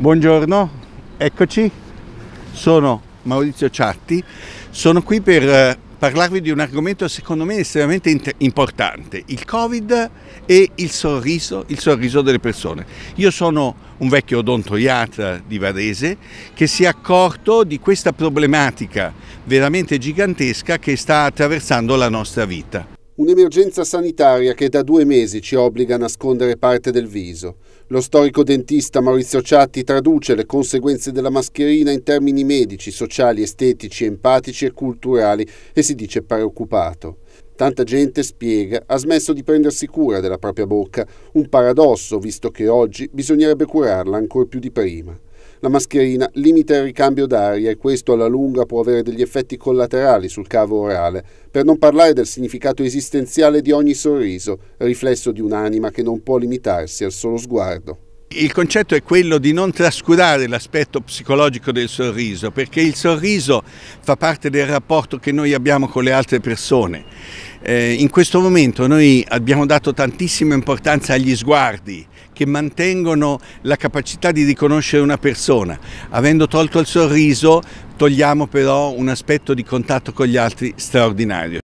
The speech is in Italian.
Buongiorno, eccoci, sono Maurizio Ciatti, sono qui per eh, parlarvi di un argomento secondo me estremamente importante, il Covid e il sorriso, il sorriso delle persone. Io sono un vecchio odontoiatra di Varese che si è accorto di questa problematica veramente gigantesca che sta attraversando la nostra vita. Un'emergenza sanitaria che da due mesi ci obbliga a nascondere parte del viso. Lo storico dentista Maurizio Ciatti traduce le conseguenze della mascherina in termini medici, sociali, estetici, empatici e culturali e si dice preoccupato. Tanta gente, spiega, ha smesso di prendersi cura della propria bocca, un paradosso visto che oggi bisognerebbe curarla ancora più di prima. La mascherina limita il ricambio d'aria e questo alla lunga può avere degli effetti collaterali sul cavo orale, per non parlare del significato esistenziale di ogni sorriso, riflesso di un'anima che non può limitarsi al solo sguardo. Il concetto è quello di non trascurare l'aspetto psicologico del sorriso, perché il sorriso fa parte del rapporto che noi abbiamo con le altre persone eh, in questo momento noi abbiamo dato tantissima importanza agli sguardi che mantengono la capacità di riconoscere una persona. Avendo tolto il sorriso togliamo però un aspetto di contatto con gli altri straordinario.